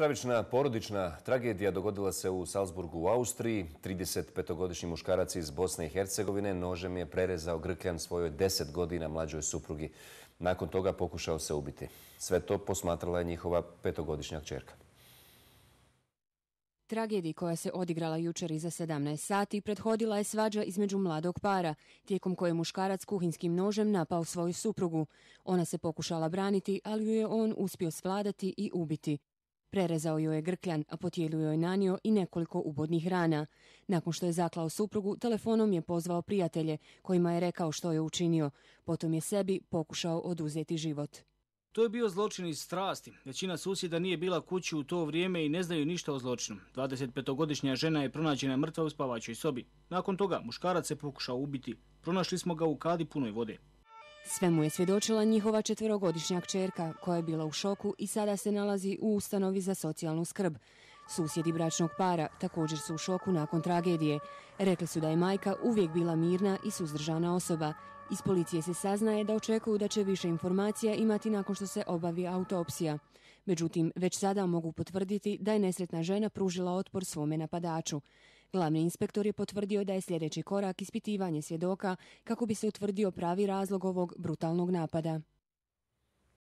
Stravična porodična tragedija dogodila se u Salzburgu u Austriji. 35-godišnji muškarac iz Bosne i Hercegovine nožem je prerezao grkljan svojoj 10 godina mlađoj suprugi. Nakon toga pokušao se ubiti. Sve to posmatrala je njihova petogodišnja čerka. Tragediji koja se odigrala jučer iza 17 sati prethodila je svađa između mladog para, tijekom koje muškarac kuhinskim nožem napao svoju suprugu. Ona se pokušala braniti, ali ju je on uspio svladati i ubiti. Prerezao joj je grkljan, a po tijelu joj nanio i nekoliko ubodnih rana. Nakon što je zaklao suprugu, telefonom je pozvao prijatelje, kojima je rekao što je učinio. Potom je sebi pokušao oduzeti život. To je bio zločin iz strasti. Većina susjeda nije bila kući u to vrijeme i ne znaju ništa o zločinu. 25-godišnja žena je pronađena mrtva u spavačoj sobi. Nakon toga muškarac se pokušao ubiti. Pronašli smo ga u kadi punoj vode. Svemu je svjedočila njihova četverogodišnja kćerka koja je bila u šoku i sada se nalazi u ustanovi za socijalnu skrb. Susjedi bračnog para također su u šoku nakon tragedije. Rekli su da je majka uvijek bila mirna i suzdržana osoba. Iz policije se saznaje da očekuju da će više informacija imati nakon što se obavi autopsija. Međutim, već sada mogu potvrditi da je nesretna žena pružila otpor svome napadaču. Glavni inspektor je potvrdio da je sljedeći korak ispitivanje svjedoka kako bi se utvrdio pravi razlog ovog brutalnog napada.